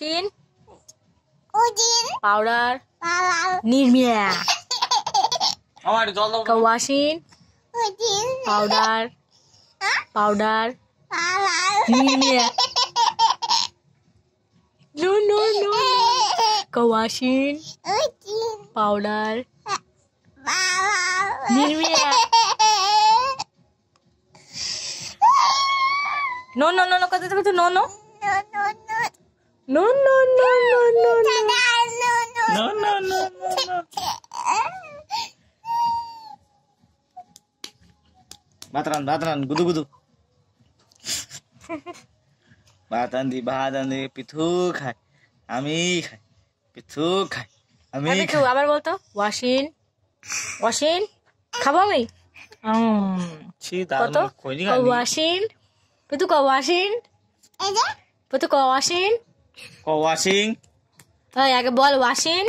Tin powder Nirma আমার washing powder powder Nirma no no no কওয়াশিন powder Nirma no no no no কথা তুমি তো no no No, no, no, no, no, no. No, no, no, no, no. Batran, batran, gudu, gudu. বাতান দি বাতান দি পিথু খাই আমি খাই পিথু খাই আমি পিথু আবার বলতো ওয়াশিন ওয়াশিন খাবো আমি কত ওয়াশিন পিথু ক ওয়াশিন পিথু ক ওয়াশিন ও ওয়াশিং আগে বল ওয়াশিং